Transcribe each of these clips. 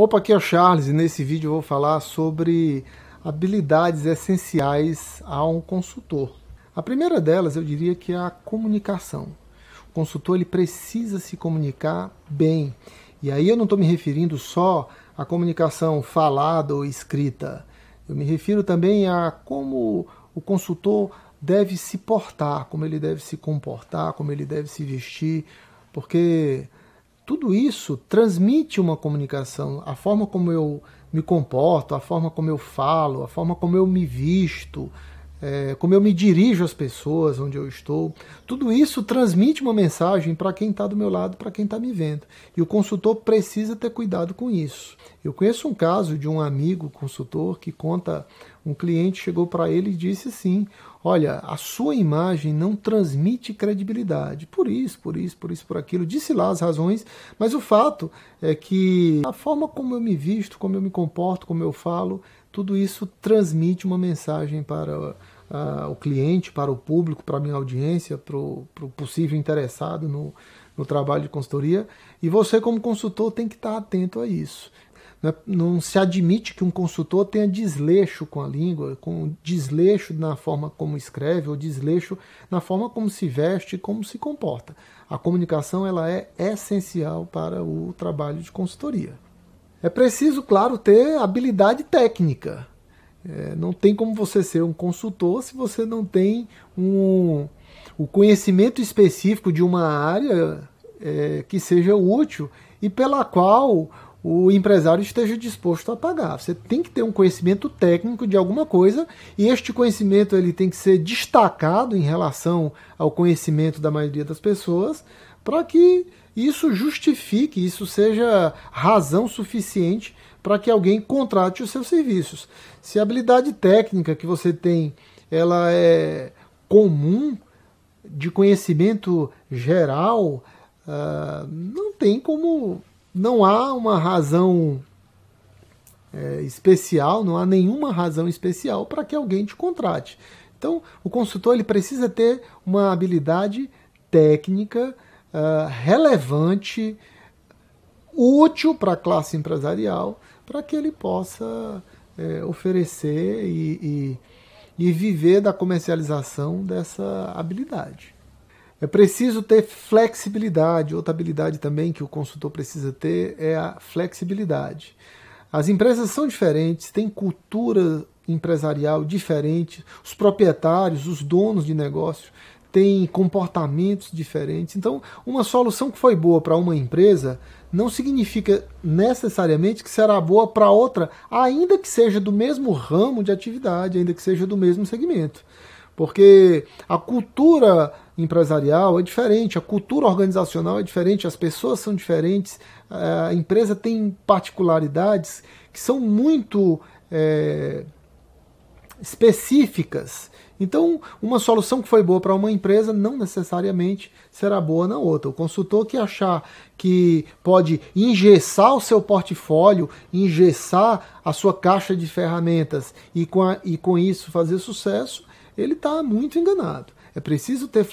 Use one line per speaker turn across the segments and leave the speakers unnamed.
Opa, aqui é o Charles e nesse vídeo eu vou falar sobre habilidades essenciais a um consultor. A primeira delas eu diria que é a comunicação. O consultor ele precisa se comunicar bem. E aí eu não estou me referindo só à comunicação falada ou escrita. Eu me refiro também a como o consultor deve se portar, como ele deve se comportar, como ele deve se vestir, porque tudo isso transmite uma comunicação. A forma como eu me comporto, a forma como eu falo, a forma como eu me visto, é, como eu me dirijo às pessoas, onde eu estou, tudo isso transmite uma mensagem para quem está do meu lado, para quem está me vendo. E o consultor precisa ter cuidado com isso. Eu conheço um caso de um amigo consultor que conta: um cliente chegou para ele e disse assim: Olha, a sua imagem não transmite credibilidade, por isso, por isso, por isso, por aquilo. Disse lá as razões, mas o fato é que a forma como eu me visto, como eu me comporto, como eu falo, tudo isso transmite uma mensagem para uh, o cliente, para o público, para a minha audiência, para o possível interessado no, no trabalho de consultoria. E você, como consultor, tem que estar atento a isso. Né, não se admite que um consultor tenha desleixo com a língua, com desleixo na forma como escreve ou desleixo na forma como se veste, como se comporta. A comunicação ela é essencial para o trabalho de consultoria. É preciso, claro, ter habilidade técnica. É, não tem como você ser um consultor se você não tem um, o conhecimento específico de uma área é, que seja útil e pela qual o empresário esteja disposto a pagar. Você tem que ter um conhecimento técnico de alguma coisa e este conhecimento ele tem que ser destacado em relação ao conhecimento da maioria das pessoas para que isso justifique, isso seja razão suficiente para que alguém contrate os seus serviços. Se a habilidade técnica que você tem ela é comum de conhecimento geral, uh, não tem como não há uma razão é, especial, não há nenhuma razão especial para que alguém te contrate. Então, o consultor ele precisa ter uma habilidade técnica uh, relevante, útil para a classe empresarial, para que ele possa é, oferecer e, e, e viver da comercialização dessa habilidade. É preciso ter flexibilidade. Outra habilidade também que o consultor precisa ter é a flexibilidade. As empresas são diferentes, têm cultura empresarial diferente, os proprietários, os donos de negócio têm comportamentos diferentes. Então, uma solução que foi boa para uma empresa não significa necessariamente que será boa para outra, ainda que seja do mesmo ramo de atividade, ainda que seja do mesmo segmento. Porque a cultura empresarial é diferente, a cultura organizacional é diferente, as pessoas são diferentes, a empresa tem particularidades que são muito é, específicas. Então, uma solução que foi boa para uma empresa não necessariamente será boa na outra. O consultor que achar que pode engessar o seu portfólio, engessar a sua caixa de ferramentas e com, a, e com isso fazer sucesso, ele está muito enganado. É preciso ter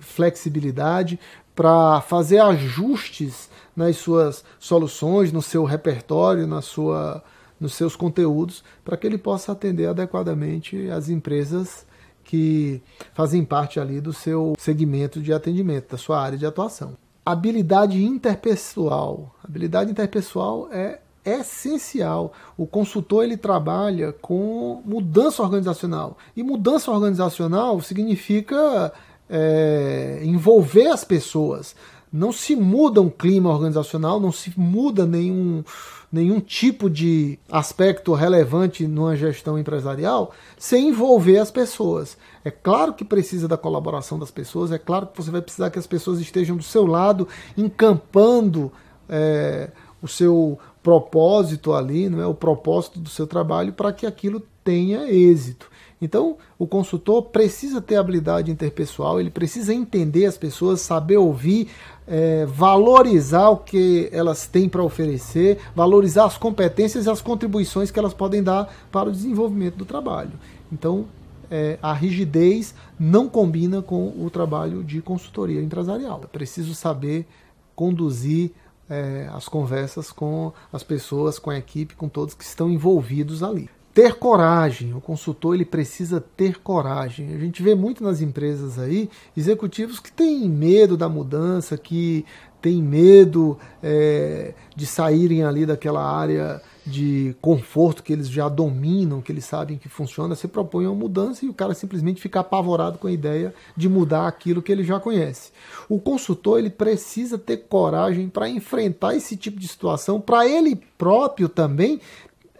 flexibilidade para fazer ajustes nas suas soluções, no seu repertório, na sua, nos seus conteúdos, para que ele possa atender adequadamente as empresas que fazem parte ali do seu segmento de atendimento, da sua área de atuação. Habilidade interpessoal. Habilidade interpessoal é é essencial. O consultor ele trabalha com mudança organizacional. E mudança organizacional significa é, envolver as pessoas. Não se muda um clima organizacional, não se muda nenhum, nenhum tipo de aspecto relevante numa gestão empresarial sem envolver as pessoas. É claro que precisa da colaboração das pessoas, é claro que você vai precisar que as pessoas estejam do seu lado, encampando. É, o seu propósito ali, não é o propósito do seu trabalho para que aquilo tenha êxito. Então, o consultor precisa ter habilidade interpessoal, ele precisa entender as pessoas, saber ouvir, é, valorizar o que elas têm para oferecer, valorizar as competências e as contribuições que elas podem dar para o desenvolvimento do trabalho. Então, é, a rigidez não combina com o trabalho de consultoria empresarial. É preciso saber conduzir é, as conversas com as pessoas, com a equipe, com todos que estão envolvidos ali. Ter coragem, o consultor ele precisa ter coragem. A gente vê muito nas empresas aí executivos que têm medo da mudança, que têm medo é, de saírem ali daquela área de conforto que eles já dominam, que eles sabem que funciona, você propõe uma mudança e o cara simplesmente fica apavorado com a ideia de mudar aquilo que ele já conhece. O consultor ele precisa ter coragem para enfrentar esse tipo de situação, para ele próprio também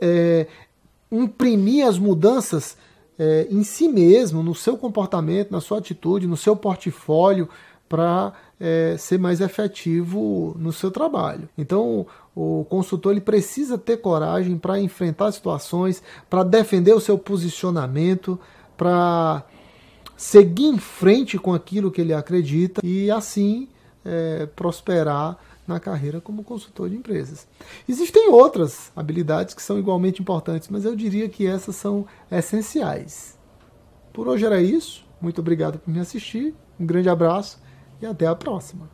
é, imprimir as mudanças é, em si mesmo, no seu comportamento, na sua atitude, no seu portfólio, para é, ser mais efetivo no seu trabalho. Então, o consultor ele precisa ter coragem para enfrentar situações, para defender o seu posicionamento, para seguir em frente com aquilo que ele acredita e assim é, prosperar na carreira como consultor de empresas. Existem outras habilidades que são igualmente importantes, mas eu diria que essas são essenciais. Por hoje era isso. Muito obrigado por me assistir. Um grande abraço e até a próxima.